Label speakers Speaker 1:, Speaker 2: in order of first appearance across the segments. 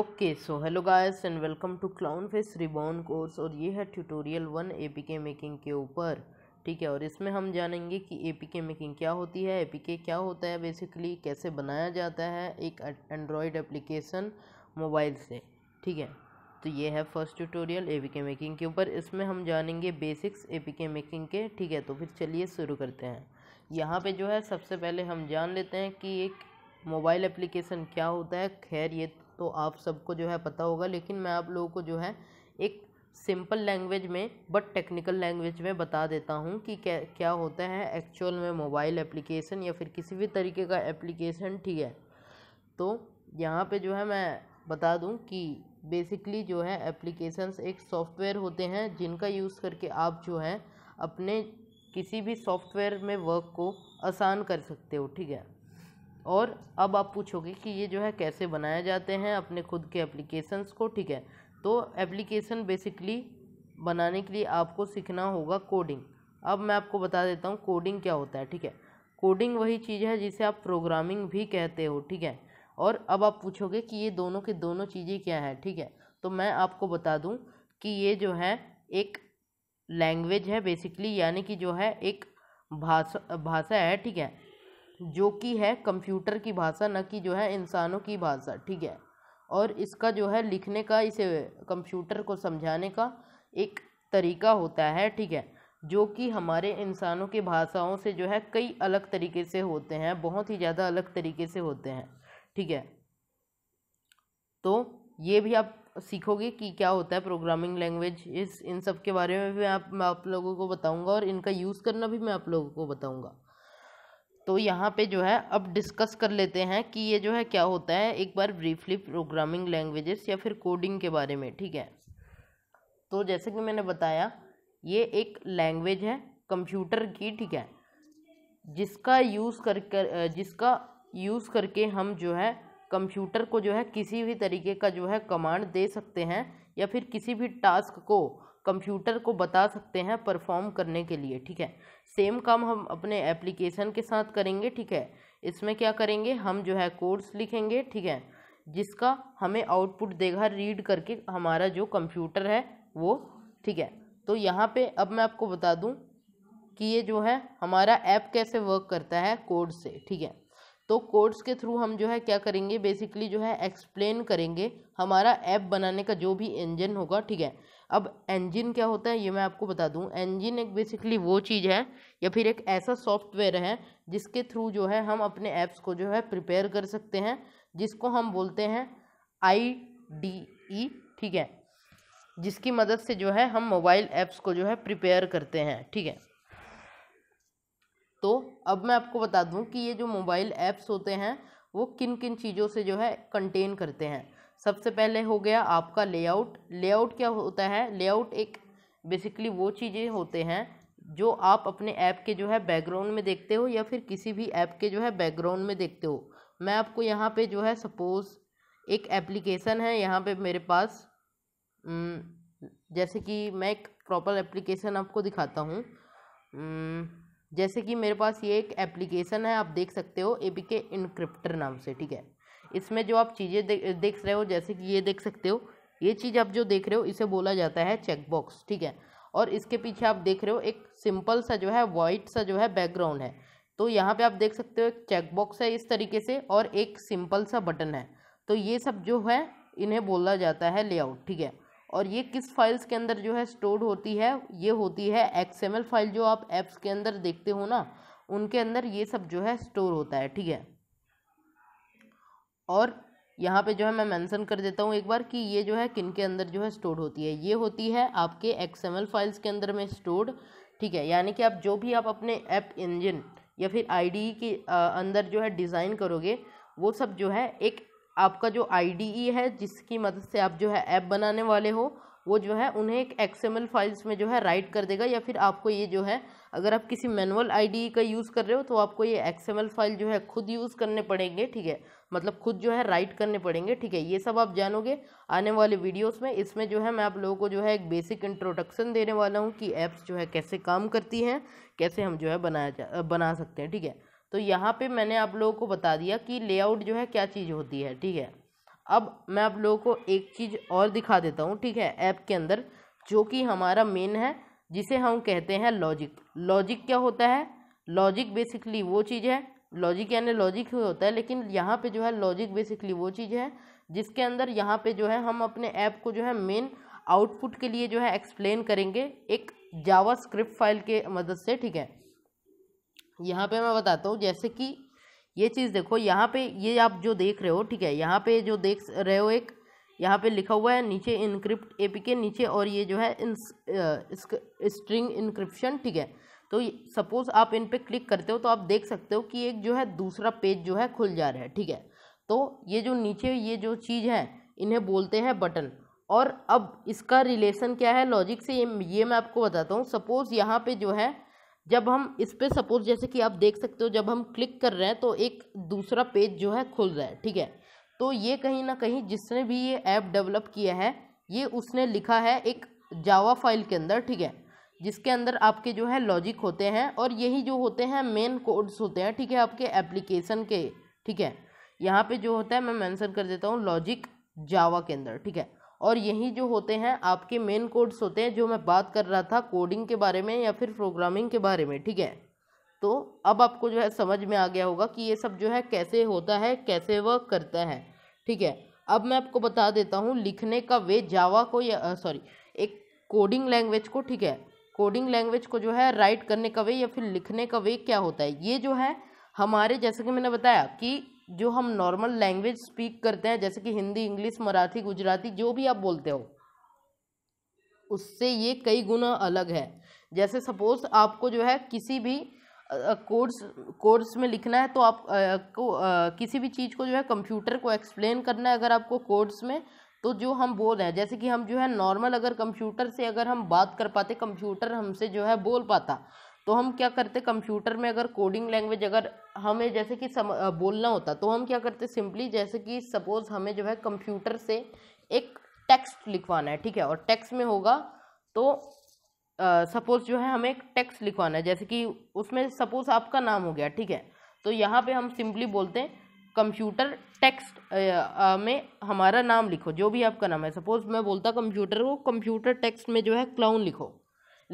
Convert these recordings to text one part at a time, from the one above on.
Speaker 1: okay so hello guys and welcome to clown face ribbon course और ये है tutorial one APK making के ऊपर ठीक है और इसमें हम जानेंगे कि एपीके मेकिंग क्या होती है एपीके क्या होता है बेसिकली कैसे बनाया जाता है एक एंड्रॉयड एप्लीकेशन मोबाइल से ठीक है तो ये है फर्स्ट ट्यूटोरियल के मेकिंग के ऊपर इसमें हम जानेंगे बेसिक्स के मेकिंग के ठीक है तो फिर चलिए शुरू करते हैं यहाँ पे जो है सबसे पहले हम जान लेते हैं कि एक मोबाइल एप्लीकेशन क्या होता है खैर ये तो आप सबको जो है पता होगा लेकिन मैं आप लोगों को जो है एक सिंपल लैंग्वेज में बट टेक्निकल लैंग्वेज में बता देता हूँ कि क्या क्या होता है एक्चुअल में मोबाइल एप्लीकेशन या फिर किसी भी तरीके का एप्लीकेशन ठीक है तो यहाँ पे जो है मैं बता दूँ कि बेसिकली जो है एप्लीकेशंस एक सॉफ्टवेयर होते हैं जिनका यूज़ करके आप जो है अपने किसी भी सॉफ्टवेयर में वर्क को आसान कर सकते हो ठीक है और अब आप पूछोगे कि ये जो है कैसे बनाए जाते हैं अपने खुद के एप्लीकेशंस को ठीक है तो एप्लीकेशन बेसिकली बनाने के लिए आपको सीखना होगा कोडिंग अब मैं आपको बता देता हूँ कोडिंग क्या होता है ठीक है कोडिंग वही चीज़ है जिसे आप प्रोग्रामिंग भी कहते हो ठीक है और अब आप पूछोगे कि ये दोनों के दोनों चीज़ें क्या हैं ठीक है तो मैं आपको बता दूँ कि ये जो है एक लैंग्वेज है बेसिकली यानी कि जो है एक भाषा भाषा है ठीक है जो कि है कंप्यूटर की भाषा न कि जो है इंसानों की भाषा ठीक है और इसका जो है लिखने का इसे कंप्यूटर को समझाने का एक तरीका होता है ठीक है जो कि हमारे इंसानों की भाषाओं से जो है कई अलग तरीके से होते हैं बहुत ही ज़्यादा अलग तरीके से होते हैं ठीक है तो ये भी आप सीखोगे कि क्या होता है प्रोग्रामिंग लैंग्वेज इस इन सब के बारे में भी आप मैं आप लोगों को बताऊंगा और इनका यूज़ करना भी मैं आप लोगों को बताऊंगा तो यहाँ पे जो है अब डिस्कस कर लेते हैं कि ये जो है क्या होता है एक बार ब्रीफली प्रोग्रामिंग लैंग्वेजेस या फिर कोडिंग के बारे में ठीक है तो जैसे कि मैंने बताया ये एक लैंग्वेज है कंप्यूटर की ठीक है जिसका यूज़ कर कर जिसका यूज़ करके हम जो है कंप्यूटर को जो है किसी भी तरीके का जो है कमांड दे सकते हैं या फिर किसी भी टास्क को कंप्यूटर को बता सकते हैं परफॉर्म करने के लिए ठीक है सेम काम हम अपने एप्लीकेशन के साथ करेंगे ठीक है इसमें क्या करेंगे हम जो है कोर्स लिखेंगे ठीक है जिसका हमें आउटपुट देगा रीड करके हमारा जो कंप्यूटर है वो ठीक है तो यहाँ पे अब मैं आपको बता दूँ कि ये जो है हमारा ऐप कैसे वर्क करता है कोड से ठीक है तो कोड्स के थ्रू हम जो है क्या करेंगे बेसिकली जो है एक्सप्लेन करेंगे हमारा ऐप बनाने का जो भी इंजन होगा ठीक है अब एंजिन क्या होता है ये मैं आपको बता दूं एंजिन एक बेसिकली वो चीज़ है या फिर एक ऐसा सॉफ्टवेयर है जिसके थ्रू जो है हम अपने ऐप्स को जो है प्रिपेयर कर सकते हैं जिसको हम बोलते हैं आई डी ई ठीक है जिसकी मदद से जो है हम मोबाइल ऐप्स को जो है प्रिपेयर करते हैं ठीक है तो अब मैं आपको बता दूं कि ये जो मोबाइल ऐप्स होते हैं वो किन किन चीज़ों से जो है कंटेन करते हैं सबसे पहले हो गया आपका लेआउट लेआउट क्या होता है लेआउट एक बेसिकली वो चीज़ें होते हैं जो आप अपने ऐप के जो है बैकग्राउंड में देखते हो या फिर किसी भी ऐप के जो है बैकग्राउंड में देखते हो मैं आपको यहाँ पे जो है सपोज़ एक एप्लीकेशन है यहाँ पे मेरे पास जैसे कि मैं एक प्रॉपर एप्लीकेशन आपको दिखाता हूँ जैसे कि मेरे पास ये एक एप्लीकेशन है आप देख सकते हो ए पी के इनक्रिप्टर नाम से ठीक है इसमें जो आप चीज़ें देख रहे हो जैसे कि ये देख सकते हो ये चीज़ आप जो देख रहे हो इसे बोला जाता है चेकबॉक्स ठीक है और इसके पीछे आप देख रहे हो एक सिंपल सा जो है वाइट सा जो है बैकग्राउंड है तो यहाँ पे आप देख सकते हो एक चेकबॉक्स है इस तरीके से और एक सिंपल सा बटन है तो ये सब जो है इन्हें बोला जाता है लेआउट ठीक है और ये किस फाइल्स के अंदर जो है स्टोर होती है ये होती है एक्सएमएल फाइल जो आप ऐप्स के अंदर देखते हो ना उनके अंदर ये सब जो है स्टोर होता है ठीक है और यहाँ पे जो है मैं मेंशन कर देता हूँ एक बार कि ये जो है किन के अंदर जो है स्टोर होती है ये होती है आपके एक्सएमएल फाइल्स के अंदर में स्टोर्ड ठीक है यानी कि आप जो भी आप अपने ऐप इंजन या फिर आई के अंदर जो है डिज़ाइन करोगे वो सब जो है एक आपका जो आई e है जिसकी मदद से आप जो है ऐप बनाने वाले हो वो जो है उन्हें एक एक्सएमएल फाइल्स में जो है राइट कर देगा या फिर आपको ये जो है अगर आप किसी मैनुअल आईडी का यूज़ कर रहे हो तो आपको ये एक्सएमएल फाइल जो है खुद यूज़ करने पड़ेंगे ठीक है मतलब खुद जो है राइट करने पड़ेंगे ठीक है ये सब आप जानोगे आने वाले वीडियोस में इसमें जो है मैं आप लोगों को जो है एक बेसिक इंट्रोडक्शन देने वाला हूँ कि ऐप्स जो है कैसे काम करती हैं कैसे हम जो है बनाया जा बना सकते हैं ठीक है तो यहाँ पर मैंने आप लोगों को बता दिया कि लेआउट जो है क्या चीज़ होती है ठीक है अब मैं आप लोगों को एक चीज़ और दिखा देता हूँ ठीक है ऐप के अंदर जो कि हमारा मेन है जिसे हम कहते हैं लॉजिक लॉजिक क्या होता है लॉजिक बेसिकली वो चीज़ है लॉजिक यानी लॉजिक ही होता है लेकिन यहाँ पे जो है लॉजिक बेसिकली वो चीज़ है जिसके अंदर यहाँ पे जो है हम अपने ऐप को जो है मेन आउटपुट के लिए जो है एक्सप्लेन करेंगे एक जावा स्क्रिप्ट फाइल के मदद से ठीक है यहाँ पे मैं बताता हूँ जैसे कि ये चीज़ देखो यहाँ पे ये आप जो देख रहे हो ठीक है यहाँ पे जो देख रहे हो एक यहाँ पे लिखा हुआ है नीचे इनक्रिप्ट ए के नीचे और ये जो है स्ट्रिंग इनक्रिप्शन ठीक है तो सपोज़ आप इन पर क्लिक करते हो तो आप देख सकते हो कि एक जो है दूसरा पेज जो है खुल जा रहा है ठीक है तो ये जो नीचे ये जो चीज़ है इन्हें बोलते हैं बटन और अब इसका रिलेशन क्या है लॉजिक से ये ये मैं आपको बताता हूँ सपोज़ यहाँ पे जो है जब हम इस पर सपोज जैसे कि आप देख सकते हो जब हम क्लिक कर रहे हैं तो एक दूसरा पेज जो है खुल रहा है ठीक है तो ये कहीं ना कहीं जिसने भी ये ऐप डेवलप किया है ये उसने लिखा है एक जावा फाइल के अंदर ठीक है जिसके अंदर आपके जो है लॉजिक होते हैं और यही जो होते हैं मेन कोड्स होते हैं ठीक है आपके एप्लीकेशन के ठीक है यहाँ पे जो होता है मैं मेंशन कर देता हूँ लॉजिक जावा के अंदर ठीक है और यही जो होते हैं आपके मेन कोड्स होते हैं जो मैं बात कर रहा था कोडिंग के बारे में या फिर प्रोग्रामिंग के बारे में ठीक है तो अब आपको जो है समझ में आ गया होगा कि ये सब जो है कैसे होता है कैसे वर्क करता है ठीक है अब मैं आपको बता देता हूँ लिखने का वे जावा को या सॉरी एक कोडिंग लैंग्वेज को ठीक है कोडिंग लैंग्वेज को जो है राइट करने का वे या फिर लिखने का वे क्या होता है ये जो है हमारे जैसे कि मैंने बताया कि जो हम नॉर्मल लैंग्वेज स्पीक करते हैं जैसे कि हिंदी इंग्लिश मराठी गुजराती जो भी आप बोलते हो उससे ये कई गुना अलग है जैसे सपोज आपको जो है किसी भी कोर्स कोर्स में लिखना है तो आप आ, को आ, किसी भी चीज़ को जो है कंप्यूटर को एक्सप्लेन करना है अगर आपको कोर्स में तो जो हम बोल रहे हैं जैसे कि हम जो है नॉर्मल अगर कंप्यूटर से अगर हम बात कर पाते कंप्यूटर हमसे जो है बोल पाता तो हम क्या करते कंप्यूटर में अगर कोडिंग लैंग्वेज अगर हमें जैसे कि सम, बोलना होता तो हम क्या करते सिंपली जैसे कि सपोज हमें जो है कंप्यूटर से एक टेक्स्ट लिखवाना है ठीक है और टेक्स्ट में होगा तो सपोज uh, जो है हमें एक टेक्स्ट लिखवाना है जैसे कि उसमें सपोज आपका नाम हो गया ठीक है तो यहाँ पे हम सिंपली बोलते हैं कंप्यूटर टेक्स्ट में हमारा नाम लिखो जो भी आपका नाम है सपोज मैं बोलता कंप्यूटर को कंप्यूटर टेक्स्ट में जो है क्लाउन लिखो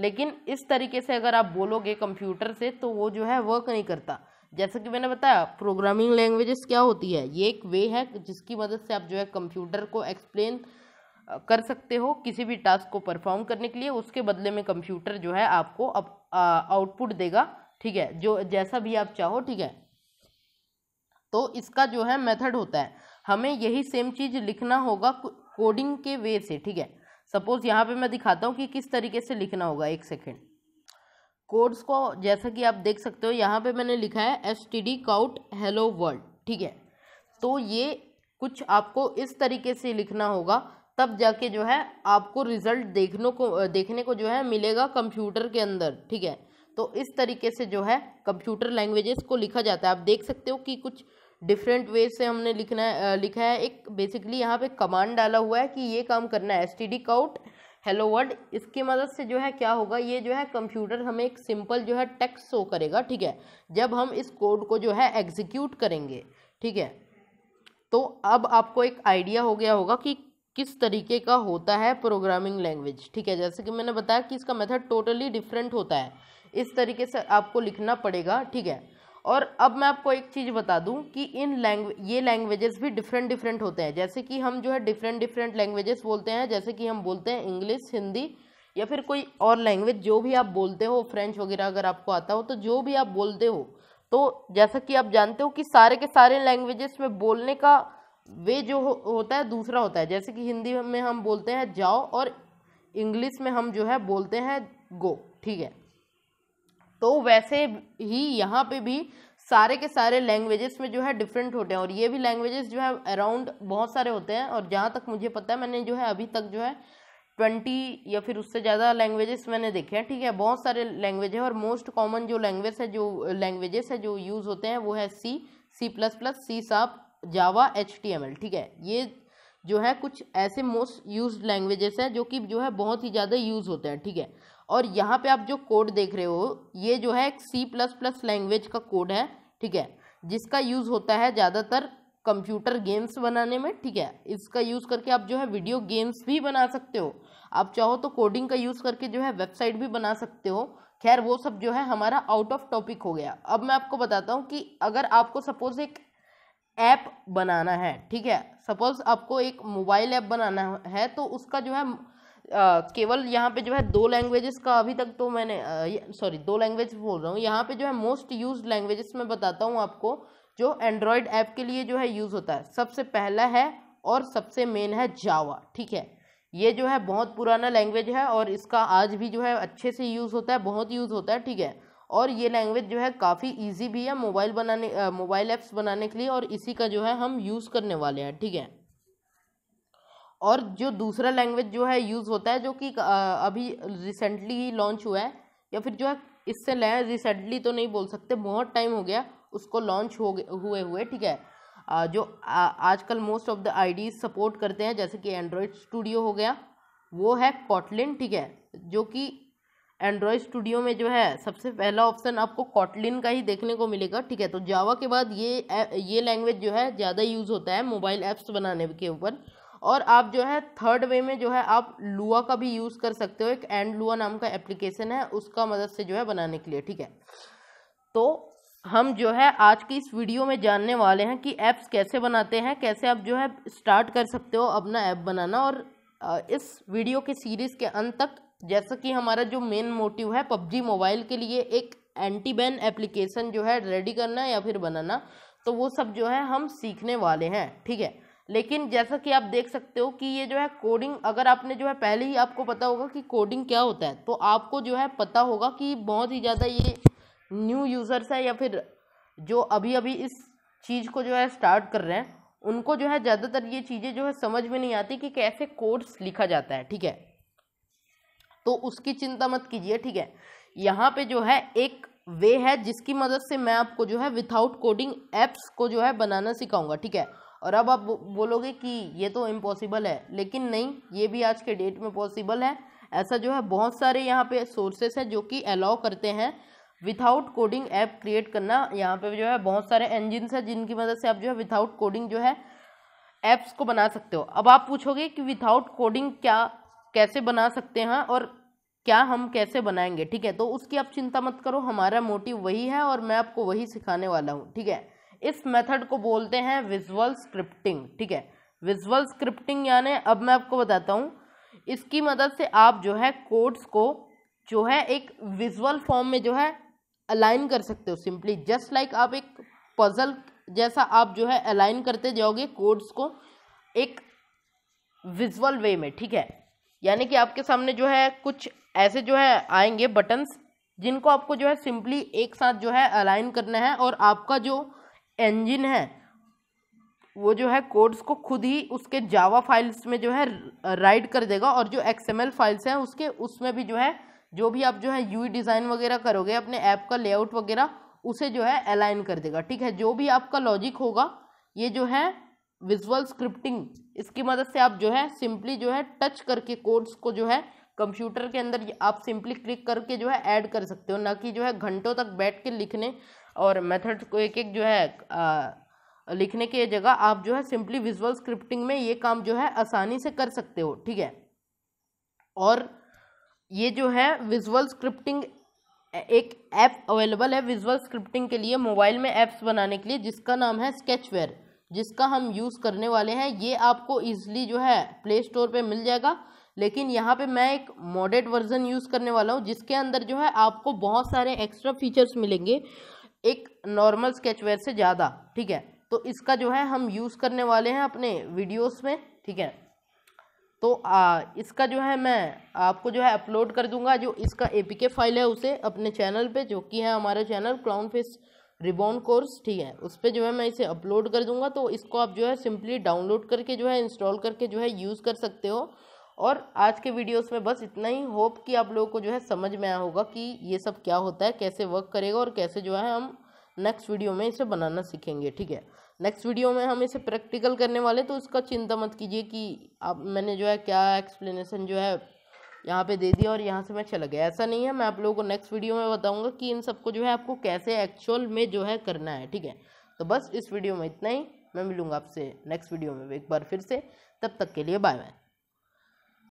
Speaker 1: लेकिन इस तरीके से अगर आप बोलोगे कंप्यूटर से तो वो जो है वर्क नहीं करता जैसे कि मैंने बताया प्रोग्रामिंग लैंग्वेजेस क्या होती है ये एक वे है जिसकी मदद से आप जो है कंप्यूटर को एक्सप्लेन कर सकते हो किसी भी टास्क को परफॉर्म करने के लिए उसके बदले में कंप्यूटर जो है आपको अब आउटपुट देगा ठीक है जो जैसा भी आप चाहो ठीक है तो इसका जो है मेथड होता है हमें यही सेम चीज़ लिखना होगा कोडिंग के वे से ठीक है सपोज़ यहाँ पे मैं दिखाता हूँ कि किस तरीके से लिखना होगा एक सेकेंड कोड्स को जैसा कि आप देख सकते हो यहाँ पे मैंने लिखा है S T D cout hello world ठीक है तो ये कुछ आपको इस तरीके से लिखना होगा तब जाके जो है आपको रिजल्ट देखने को देखने को जो है मिलेगा कंप्यूटर के अंदर ठीक है तो इस तरीके से जो है कंप्यूटर लैंग्वेजेस को लिखा जाता है आप देख सकते हो कि कुछ डिफरेंट वे से हमने लिखना है लिखा है एक बेसिकली यहाँ पे कमांड डाला हुआ है कि ये काम करना है S T D cout hello word इसकी मदद से जो है क्या होगा ये जो है कंप्यूटर हमें एक सिंपल जो है टेक्स्ट शो करेगा ठीक है जब हम इस कोड को जो है एग्जीक्यूट करेंगे ठीक है तो अब आपको एक आइडिया हो गया होगा कि किस तरीके का होता है प्रोग्रामिंग लैंग्वेज ठीक है जैसे कि मैंने बताया कि इसका मेथड टोटली डिफरेंट होता है इस तरीके से आपको लिखना पड़ेगा ठीक है और अब मैं आपको एक चीज़ बता दूं कि इन लैंग्वेज ये लैंग्वेजेस भी डिफरेंट डिफरेंट होते हैं जैसे कि हम जो है डिफरेंट डिफरेंट लैंग्वेजेस बोलते हैं जैसे कि हम बोलते हैं इंग्लिश हिंदी या फिर कोई और लैंग्वेज जो भी आप बोलते हो फ्रेंच वगैरह अगर आपको आता हो तो जो भी आप बोलते हो तो जैसा कि आप जानते हो कि सारे के सारे लैंग्वेजेस में बोलने का वे जो हो, होता है दूसरा होता है जैसे कि हिंदी में हम बोलते हैं जाओ और इंग्लिश में हम जो है बोलते हैं गो ठीक है तो वैसे ही यहाँ पे भी सारे के सारे लैंग्वेजेस में जो है डिफरेंट होते हैं और ये भी लैंग्वेजेस जो है अराउंड बहुत सारे होते हैं और जहाँ तक मुझे पता है मैंने जो है अभी तक जो है ट्वेंटी या फिर उससे ज़्यादा लैंग्वेजेस मैंने देखे हैं ठीक है बहुत सारे लैंग्वेज है और मोस्ट कॉमन जो लैंग्वेज है जो लैंग्वेजेस है जो यूज़ होते हैं वो है सी सी plus plus C sharp Java H T M L ठीक है ये जो है कुछ ऐसे मोस्ट यूज लैंग्वेजेस हैं जो कि जो है बहुत ही ज़्यादा यूज़ होते हैं ठीक है और यहाँ पे आप जो कोड देख रहे हो ये जो है एक सी प्लस प्लस लैंग्वेज का कोड है ठीक है जिसका यूज़ होता है ज़्यादातर कंप्यूटर गेम्स बनाने में ठीक है इसका यूज़ करके आप जो है वीडियो गेम्स भी बना सकते हो आप चाहो तो कोडिंग का यूज़ करके जो है वेबसाइट भी बना सकते हो खैर वो सब जो है हमारा आउट ऑफ टॉपिक हो गया अब मैं आपको बताता हूँ कि अगर आपको सपोज़ एक ऐप बनाना है ठीक है सपोज़ आपको एक मोबाइल ऐप बनाना है तो उसका जो है केवल यहाँ पे जो है दो लैंग्वेजेस का अभी तक तो मैंने सॉरी दो लैंग्वेज बोल रहा हूँ यहाँ पे जो है मोस्ट यूज लैंग्वेजेस मैं बताता हूँ आपको जो एंड्रॉयड ऐप के लिए जो है यूज़ होता है सबसे पहला है और सबसे मेन है जावा ठीक है ये जो है बहुत पुराना लैंग्वेज है और इसका आज भी जो है अच्छे से यूज़ होता है बहुत यूज़ होता है ठीक है और ये लैंग्वेज जो है काफ़ी इजी भी है मोबाइल बनाने मोबाइल ऐप्स बनाने के लिए और इसी का जो है हम यूज़ करने वाले हैं ठीक है और जो दूसरा लैंग्वेज जो है यूज़ होता है जो कि अभी रिसेंटली ही लॉन्च हुआ है या फिर जो है इससे लें रिसेंटली तो नहीं बोल सकते बहुत टाइम हो गया उसको लॉन्च हो हुए हुए ठीक है आ, जो आजकल most of the IDE support करते हैं जैसे कि एंड्रॉयड स्टूडियो हो गया वो है कॉटलिन ठीक है जो कि एंड्रॉयड स्टूडियो में जो है सबसे पहला ऑप्शन आपको कॉटलिन का ही देखने को मिलेगा ठीक है तो जावा के बाद ये ये लैंग्वेज जो है ज़्यादा यूज़ होता है मोबाइल ऐप्स बनाने के ऊपर और आप जो है थर्ड वे में जो है आप लुआ का भी यूज़ कर सकते हो एक एंड लुआ नाम का एप्लीकेशन है उसका मदद से जो है बनाने के लिए ठीक है तो हम जो है आज की इस वीडियो में जानने वाले हैं कि ऐप्स कैसे बनाते हैं कैसे आप जो है स्टार्ट कर सकते हो अपना ऐप बनाना और इस वीडियो के सीरीज़ के अंत तक जैसा कि हमारा जो मेन मोटिव है पबजी मोबाइल के लिए एक एंटी बैन एप्लीकेशन जो है रेडी करना या फिर बनाना तो वो सब जो है हम सीखने वाले हैं ठीक है लेकिन जैसा कि आप देख सकते हो कि ये जो है कोडिंग अगर आपने जो है पहले ही आपको पता होगा कि कोडिंग क्या होता है तो आपको जो है पता होगा कि बहुत ही ज़्यादा ये न्यू यूज़र्स है या फिर जो अभी अभी इस चीज़ को जो है स्टार्ट कर रहे हैं उनको जो है ज़्यादातर ये चीज़ें जो है समझ में नहीं आती कि कैसे कोड्स लिखा जाता है ठीक है तो उसकी चिंता मत कीजिए ठीक है यहाँ पे जो है एक वे है जिसकी मदद से मैं आपको जो है विथाउट कोडिंग एप्स को जो है बनाना सिखाऊंगा ठीक है और अब आप बोलोगे कि ये तो इम्पॉसिबल है लेकिन नहीं ये भी आज के डेट में पॉसिबल है ऐसा जो है बहुत सारे यहाँ पे सोर्सेस हैं जो कि अलाउ करते हैं विथआउट कोडिंग ऐप क्रिएट करना यहाँ पे जो है बहुत सारे इंजिनस हैं जिनकी मदद से आप जो है विथाउट कोडिंग जो है ऐप्स को बना सकते हो अब आप पूछोगे कि विथाउट कोडिंग क्या कैसे बना सकते हैं और क्या हम कैसे बनाएंगे ठीक है तो उसकी आप चिंता मत करो हमारा मोटिव वही है और मैं आपको वही सिखाने वाला हूँ ठीक है इस मेथड को बोलते हैं विजुअल स्क्रिप्टिंग ठीक है विजुअल स्क्रिप्टिंग यानी अब मैं आपको बताता हूँ इसकी मदद से आप जो है कोड्स को जो है एक विजुअल फॉर्म में जो है अलाइन कर सकते हो सिंपली जस्ट लाइक आप एक पजल जैसा आप जो है अलाइन करते जाओगे कोड्स को एक विजुअल वे में ठीक है यानी कि आपके सामने जो है कुछ ऐसे जो है आएंगे बटन्स जिनको आपको जो है सिंपली एक साथ जो है अलाइन करना है और आपका जो इंजन है वो जो है कोड्स को खुद ही उसके जावा फाइल्स में जो है राइड कर देगा और जो एक्सएमएल फाइल्स हैं उसके उसमें भी जो है जो भी आप जो है यू डिज़ाइन वगैरह करोगे अपने ऐप का लेआउट वगैरह उसे जो है अलाइन कर देगा ठीक है जो भी आपका लॉजिक होगा ये जो है विजुअल स्क्रिप्टिंग इसकी मदद से आप जो है सिंपली जो है टच करके कोड्स को जो है कंप्यूटर के अंदर आप सिंपली क्लिक करके जो है ऐड कर सकते हो ना कि जो है घंटों तक बैठ के लिखने और मेथड को एक एक जो है आ, लिखने के जगह आप जो है सिंपली विजुअल स्क्रिप्टिंग में ये काम जो है आसानी से कर सकते हो ठीक है और ये जो है विजुअल स्क्रिप्टिंग एक ऐप अवेलेबल है विजुअल स्क्रिप्टिंग के लिए मोबाइल में ऐप्स बनाने के लिए जिसका नाम है स्केचवेयर जिसका हम यूज़ करने वाले हैं ये आपको ईजिली जो है प्ले स्टोर पर मिल जाएगा लेकिन यहाँ पे मैं एक मॉडर्ड वर्जन यूज़ करने वाला हूँ जिसके अंदर जो है आपको बहुत सारे एक्स्ट्रा फीचर्स मिलेंगे एक नॉर्मल स्केचवेयर से ज़्यादा ठीक है तो इसका जो है हम यूज़ करने वाले हैं अपने वीडियोस में ठीक है तो आ, इसका जो है मैं आपको जो है अपलोड कर दूंगा जो इसका एपीके फाइल है उसे अपने चैनल पे जो कि है हमारा channel clown face ribbon course ठीक है उस पर जो है मैं इसे अपलोड कर दूंगा तो इसको आप जो है सिंपली डाउनलोड करके जो है इंस्टॉल करके जो है यूज़ कर सकते हो और आज के वीडियोस में बस इतना ही होप कि आप लोगों को जो है समझ में आया होगा कि ये सब क्या होता है कैसे वर्क करेगा और कैसे जो है हम नेक्स्ट वीडियो में इसे बनाना सीखेंगे ठीक है नेक्स्ट वीडियो में हम इसे प्रैक्टिकल करने वाले तो उसका चिंता मत कीजिए कि आप मैंने जो है क्या एक्सप्लेनेशन जो है यहाँ पे दे दिया और यहाँ से मैं चला गया ऐसा नहीं है मैं आप लोगों को नेक्स्ट वीडियो में बताऊँगा कि इन सबको जो है आपको कैसे एक्चुअल में जो है करना है ठीक है तो बस इस वीडियो में इतना ही मैं मिलूँगा आपसे नेक्स्ट वीडियो में एक बार फिर से तब तक के लिए बाय बाय